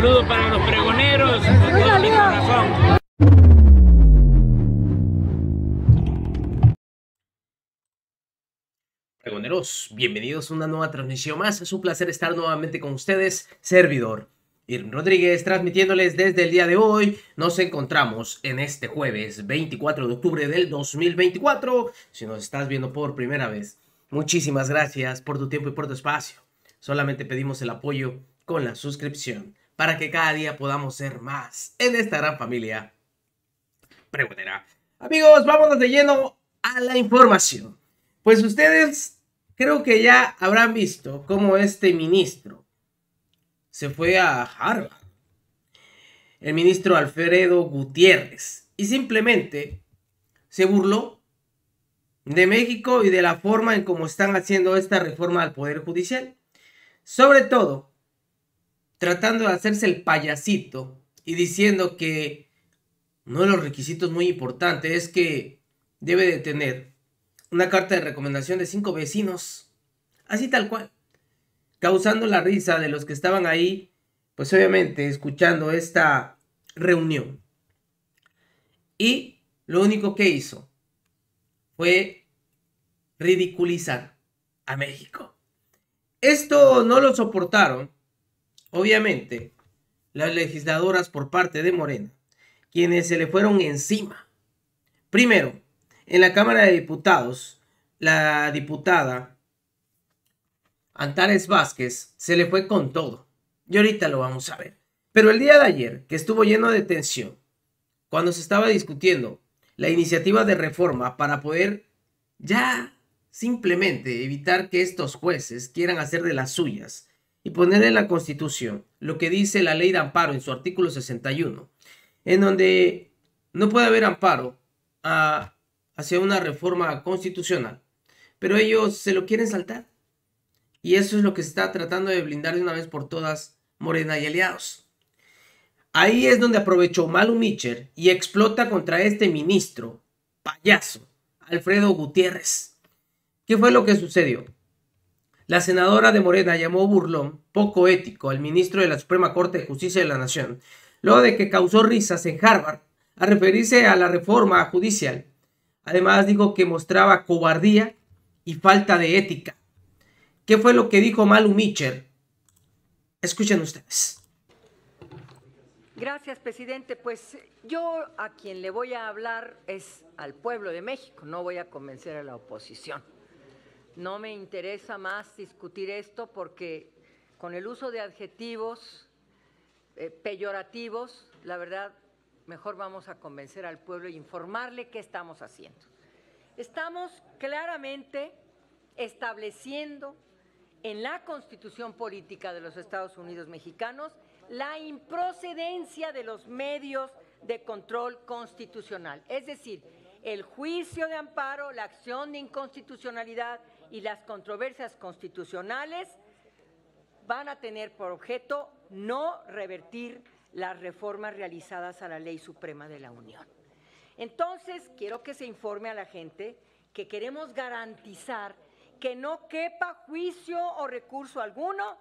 saludo para los pregoneros con todo mi corazón. Pregoneros, bienvenidos a una nueva transmisión más. Es un placer estar nuevamente con ustedes, servidor. Irm Rodríguez transmitiéndoles desde el día de hoy. Nos encontramos en este jueves 24 de octubre del 2024. Si nos estás viendo por primera vez, muchísimas gracias por tu tiempo y por tu espacio. Solamente pedimos el apoyo con la suscripción para que cada día podamos ser más en esta gran familia pregunera. Amigos, vámonos de lleno a la información. Pues ustedes creo que ya habrán visto cómo este ministro se fue a Harvard. El ministro Alfredo Gutiérrez. Y simplemente se burló de México y de la forma en cómo están haciendo esta reforma al Poder Judicial. Sobre todo tratando de hacerse el payasito y diciendo que uno de los requisitos muy importantes es que debe de tener una carta de recomendación de cinco vecinos, así tal cual, causando la risa de los que estaban ahí, pues obviamente escuchando esta reunión. Y lo único que hizo fue ridiculizar a México. Esto no lo soportaron Obviamente, las legisladoras por parte de Morena, quienes se le fueron encima. Primero, en la Cámara de Diputados, la diputada Antares Vázquez se le fue con todo. Y ahorita lo vamos a ver. Pero el día de ayer, que estuvo lleno de tensión, cuando se estaba discutiendo la iniciativa de reforma para poder ya simplemente evitar que estos jueces quieran hacer de las suyas y poner en la Constitución lo que dice la ley de amparo en su artículo 61, en donde no puede haber amparo hacia una reforma constitucional, pero ellos se lo quieren saltar. Y eso es lo que se está tratando de blindar de una vez por todas Morena y aliados. Ahí es donde aprovechó Malu Mitchell y explota contra este ministro, payaso, Alfredo Gutiérrez. ¿Qué fue lo que sucedió? La senadora de Morena llamó burlón, poco ético, al ministro de la Suprema Corte de Justicia de la Nación, luego de que causó risas en Harvard a referirse a la reforma judicial. Además dijo que mostraba cobardía y falta de ética. ¿Qué fue lo que dijo Malu Mitchell? Escuchen ustedes. Gracias, presidente. Pues yo a quien le voy a hablar es al pueblo de México, no voy a convencer a la oposición. No me interesa más discutir esto porque con el uso de adjetivos eh, peyorativos, la verdad, mejor vamos a convencer al pueblo e informarle qué estamos haciendo. Estamos claramente estableciendo en la Constitución Política de los Estados Unidos Mexicanos la improcedencia de los medios de control constitucional, es decir, el juicio de amparo, la acción de inconstitucionalidad, y las controversias constitucionales van a tener por objeto no revertir las reformas realizadas a la Ley Suprema de la Unión. Entonces, quiero que se informe a la gente que queremos garantizar que no quepa juicio o recurso alguno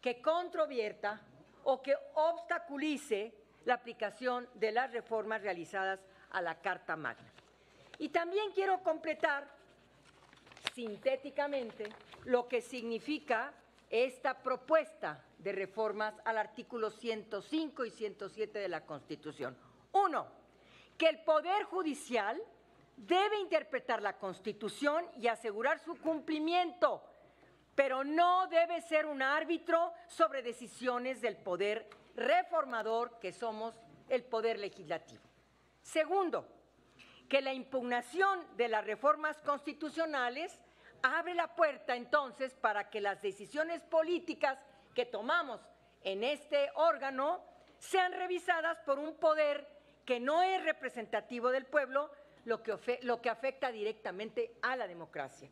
que controvierta o que obstaculice la aplicación de las reformas realizadas a la Carta Magna. Y también quiero completar sintéticamente lo que significa esta propuesta de reformas al artículo 105 y 107 de la Constitución. Uno, que el Poder Judicial debe interpretar la Constitución y asegurar su cumplimiento, pero no debe ser un árbitro sobre decisiones del poder reformador que somos el poder legislativo. Segundo, que la impugnación de las reformas constitucionales abre la puerta entonces para que las decisiones políticas que tomamos en este órgano sean revisadas por un poder que no es representativo del pueblo, lo que, lo que afecta directamente a la democracia.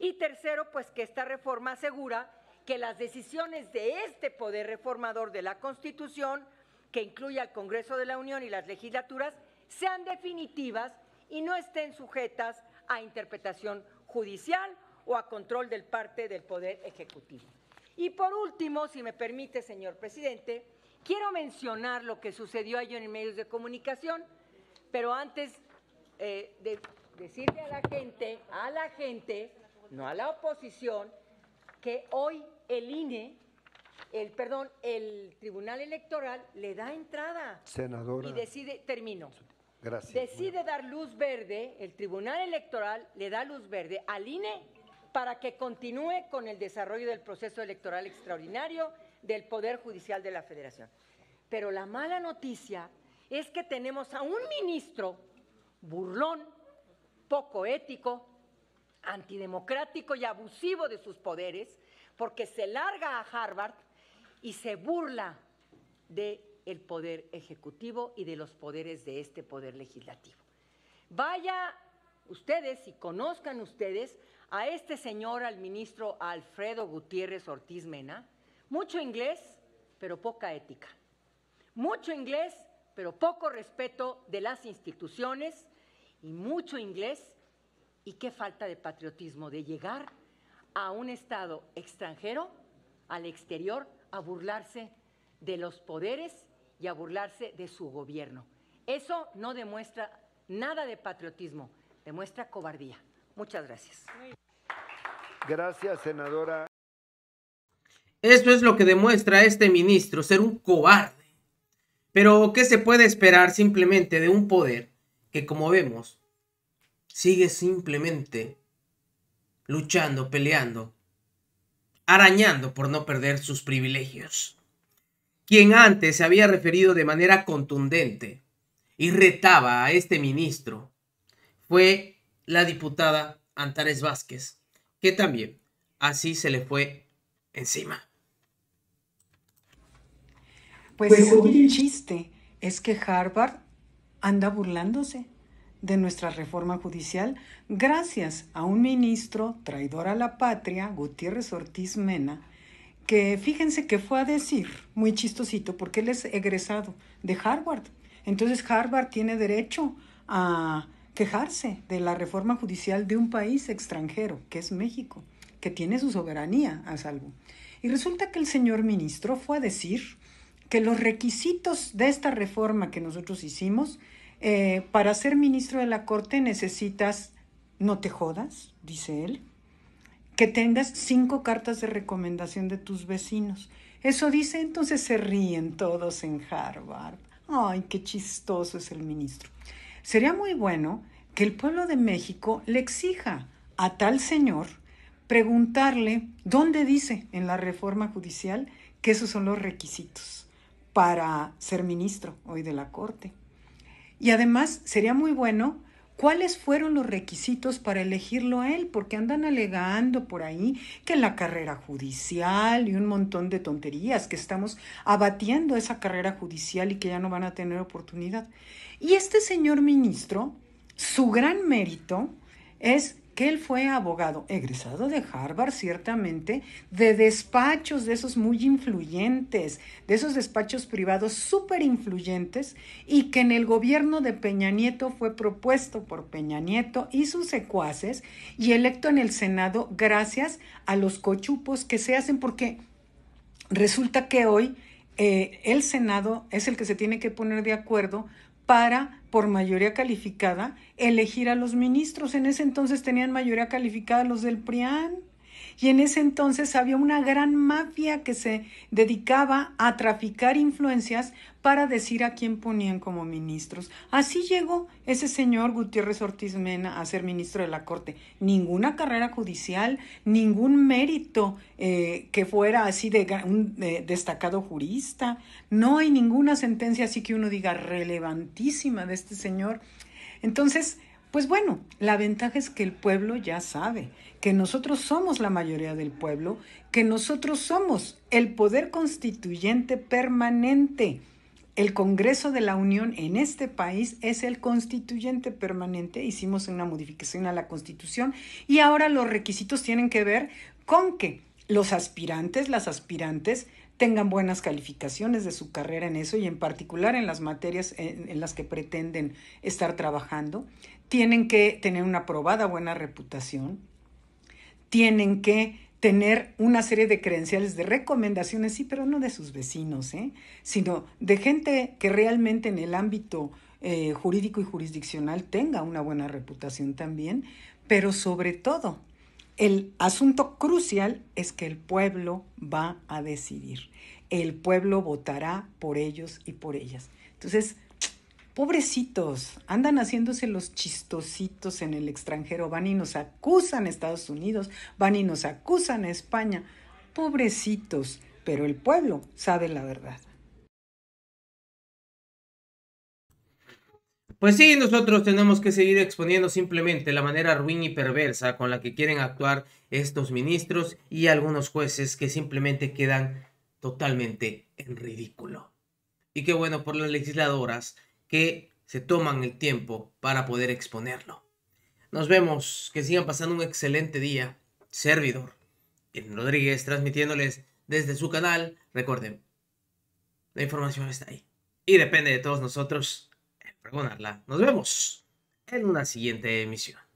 Y tercero, pues que esta reforma asegura que las decisiones de este poder reformador de la Constitución, que incluye al Congreso de la Unión y las legislaturas, sean definitivas y no estén sujetas a interpretación judicial o a control del parte del Poder Ejecutivo. Y por último, si me permite, señor presidente, quiero mencionar lo que sucedió ayer en medios de comunicación, pero antes eh, de decirle a la gente, a la gente, no a la oposición, que hoy el INE, el perdón, el Tribunal Electoral le da entrada. Y decide, termino. Decide dar luz verde, el Tribunal Electoral le da luz verde al INE para que continúe con el desarrollo del proceso electoral extraordinario del Poder Judicial de la Federación. Pero la mala noticia es que tenemos a un ministro burlón, poco ético, antidemocrático y abusivo de sus poderes, porque se larga a Harvard y se burla de el poder ejecutivo y de los poderes de este poder legislativo. Vaya ustedes y conozcan ustedes a este señor, al ministro Alfredo Gutiérrez Ortiz Mena, mucho inglés, pero poca ética. Mucho inglés, pero poco respeto de las instituciones y mucho inglés y qué falta de patriotismo de llegar a un estado extranjero, al exterior, a burlarse de los poderes y a burlarse de su gobierno. Eso no demuestra nada de patriotismo, demuestra cobardía. Muchas gracias. Gracias, senadora. Esto es lo que demuestra este ministro, ser un cobarde. Pero, ¿qué se puede esperar simplemente de un poder que, como vemos, sigue simplemente luchando, peleando, arañando por no perder sus privilegios? quien antes se había referido de manera contundente y retaba a este ministro, fue la diputada Antares Vázquez, que también así se le fue encima. Pues el pues, chiste es que Harvard anda burlándose de nuestra reforma judicial gracias a un ministro traidor a la patria, Gutiérrez Ortiz Mena, que fíjense que fue a decir, muy chistosito, porque él es egresado de Harvard. Entonces Harvard tiene derecho a quejarse de la reforma judicial de un país extranjero, que es México, que tiene su soberanía a salvo. Y resulta que el señor ministro fue a decir que los requisitos de esta reforma que nosotros hicimos, eh, para ser ministro de la Corte necesitas, no te jodas, dice él, que tengas cinco cartas de recomendación de tus vecinos. Eso dice, entonces se ríen todos en Harvard. Ay, qué chistoso es el ministro. Sería muy bueno que el pueblo de México le exija a tal señor preguntarle dónde dice en la reforma judicial que esos son los requisitos para ser ministro hoy de la Corte. Y además sería muy bueno ¿Cuáles fueron los requisitos para elegirlo a él? Porque andan alegando por ahí que la carrera judicial y un montón de tonterías, que estamos abatiendo esa carrera judicial y que ya no van a tener oportunidad. Y este señor ministro, su gran mérito es él fue abogado egresado de Harvard, ciertamente, de despachos de esos muy influyentes, de esos despachos privados súper influyentes, y que en el gobierno de Peña Nieto fue propuesto por Peña Nieto y sus secuaces y electo en el Senado gracias a los cochupos que se hacen, porque resulta que hoy eh, el Senado es el que se tiene que poner de acuerdo para, por mayoría calificada, elegir a los ministros. En ese entonces tenían mayoría calificada los del PRIAN y en ese entonces había una gran mafia que se dedicaba a traficar influencias para decir a quién ponían como ministros. Así llegó ese señor Gutiérrez Ortiz Mena a ser ministro de la Corte. Ninguna carrera judicial, ningún mérito eh, que fuera así de un destacado jurista. No hay ninguna sentencia así que uno diga relevantísima de este señor. Entonces, pues bueno, la ventaja es que el pueblo ya sabe, que nosotros somos la mayoría del pueblo, que nosotros somos el poder constituyente permanente. El Congreso de la Unión en este país es el constituyente permanente. Hicimos una modificación a la Constitución y ahora los requisitos tienen que ver con que los aspirantes, las aspirantes, tengan buenas calificaciones de su carrera en eso y en particular en las materias en, las que pretenden estar trabajando, tienen que tener una probada buena reputación, tienen que tener una serie de credenciales de recomendaciones, sí, pero no de sus vecinos, ¿eh? sino de gente que realmente en el ámbito eh, jurídico y jurisdiccional tenga una buena reputación también, pero sobre todo, el asunto crucial es que el pueblo va a decidir, el pueblo votará por ellos y por ellas. Entonces, Pobrecitos, andan haciéndose los chistositos en el extranjero, van y nos acusan a Estados Unidos, van y nos acusan a España. Pobrecitos, pero el pueblo sabe la verdad. Pues sí, nosotros tenemos que seguir exponiendo simplemente la manera ruin y perversa con la que quieren actuar estos ministros y algunos jueces que simplemente quedan totalmente en ridículo. Y qué bueno por las legisladoras que se toman el tiempo para poder exponerlo. Nos vemos, que sigan pasando un excelente día. Servidor en Rodríguez transmitiéndoles desde su canal. Recuerden, la información está ahí y depende de todos nosotros Nos vemos en una siguiente emisión.